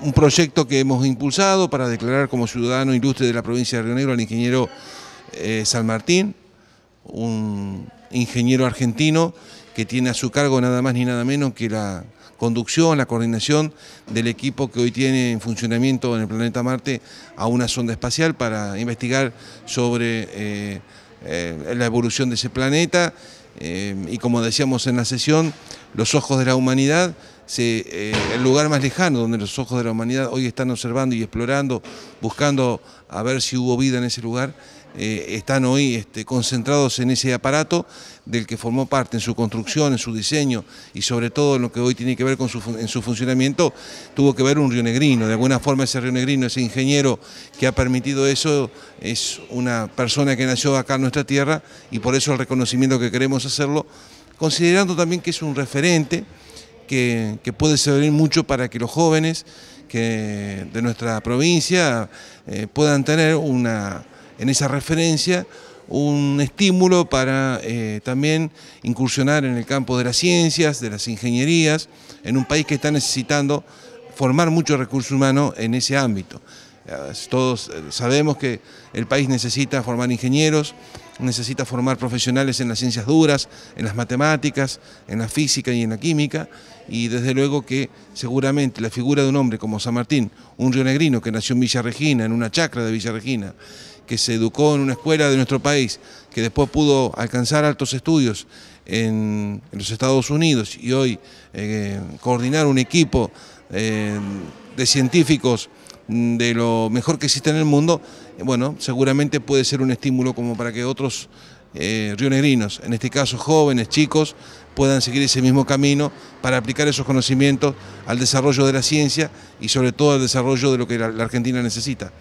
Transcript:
Un proyecto que hemos impulsado para declarar como ciudadano ilustre de la provincia de Río Negro al ingeniero eh, San Martín, un ingeniero argentino que tiene a su cargo nada más ni nada menos que la conducción, la coordinación del equipo que hoy tiene en funcionamiento en el planeta Marte a una sonda espacial para investigar sobre eh, eh, la evolución de ese planeta y como decíamos en la sesión, los ojos de la humanidad eh, el lugar más lejano donde los ojos de la humanidad hoy están observando y explorando, buscando a ver si hubo vida en ese lugar, eh, están hoy este, concentrados en ese aparato del que formó parte en su construcción, en su diseño y sobre todo en lo que hoy tiene que ver con su, en su funcionamiento, tuvo que ver un río negrino. De alguna forma ese rionegrino, ese ingeniero que ha permitido eso, es una persona que nació acá en nuestra tierra y por eso el reconocimiento que queremos hacerlo, considerando también que es un referente que, puede servir mucho para que los jóvenes que de nuestra provincia eh, puedan tener una, en esa referencia un estímulo para eh, también incursionar en el campo de las ciencias, de las ingenierías, en un país que está necesitando formar mucho recurso humano en ese ámbito. Todos eh, sabemos que el país necesita formar ingenieros, necesita formar profesionales en las ciencias duras, en las matemáticas, en la física y en la química, y desde luego que seguramente la figura de un hombre como San Martín, un rionegrino que nació en Villa Regina, en una chacra de Villa Regina, que se educó en una escuela de nuestro país, que después pudo alcanzar altos estudios en, los Estados Unidos y hoy eh, coordinar un equipo eh, de científicos Mm, de lo mejor que existe en el mundo, eh, bueno, seguramente puede ser un estímulo como para que otros eh, rionegrinos, en este caso jóvenes, chicos, puedan seguir ese mismo camino para aplicar esos conocimientos al desarrollo de la ciencia y sobre todo al desarrollo de lo que la Argentina necesita.